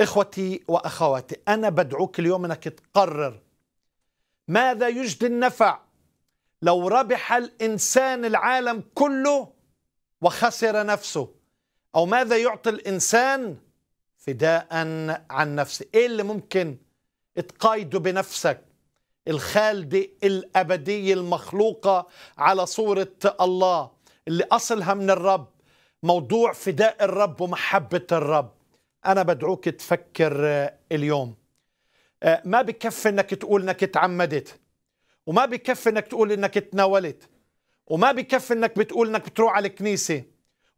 إخوتي وأخواتي أنا بدعوك اليوم أنك تقرر ماذا يجدي النفع لو ربح الإنسان العالم كله وخسر نفسه أو ماذا يعطي الإنسان فداء عن نفسه إيه اللي ممكن تقايده بنفسك الخالدة الأبدية المخلوقة على صورة الله اللي أصلها من الرب موضوع فداء الرب ومحبة الرب أنا بدعوك تفكر آه، اليوم آه، ما بكفي أنك تقول أنك تعمدت وما بكفي أنك تقول أنك تناولت وما بكفي أنك بتقول أنك بتروح على الكنيسة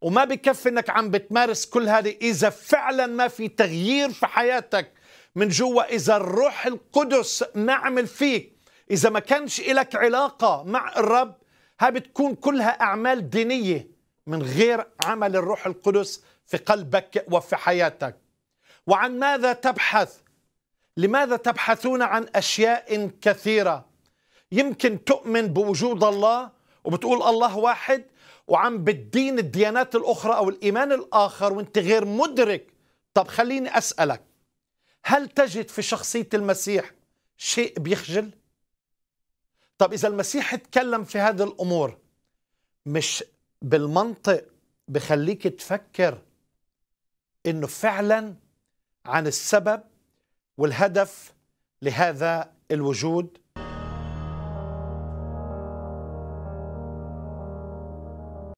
وما بكفي أنك عم بتمارس كل هذه إذا فعلا ما في تغيير في حياتك من جوا إذا الروح القدس ما عمل فيك إذا ما كانش إلك علاقة مع الرب ها بتكون كلها أعمال دينية من غير عمل الروح القدس في قلبك وفي حياتك وعن ماذا تبحث لماذا تبحثون عن اشياء كثيره يمكن تؤمن بوجود الله وبتقول الله واحد وعم بتدين الديانات الاخرى او الايمان الاخر وانت غير مدرك طب خليني اسالك هل تجد في شخصيه المسيح شيء بيخجل طب اذا المسيح تكلم في هذه الامور مش بالمنطق بخليك تفكر انه فعلا عن السبب والهدف لهذا الوجود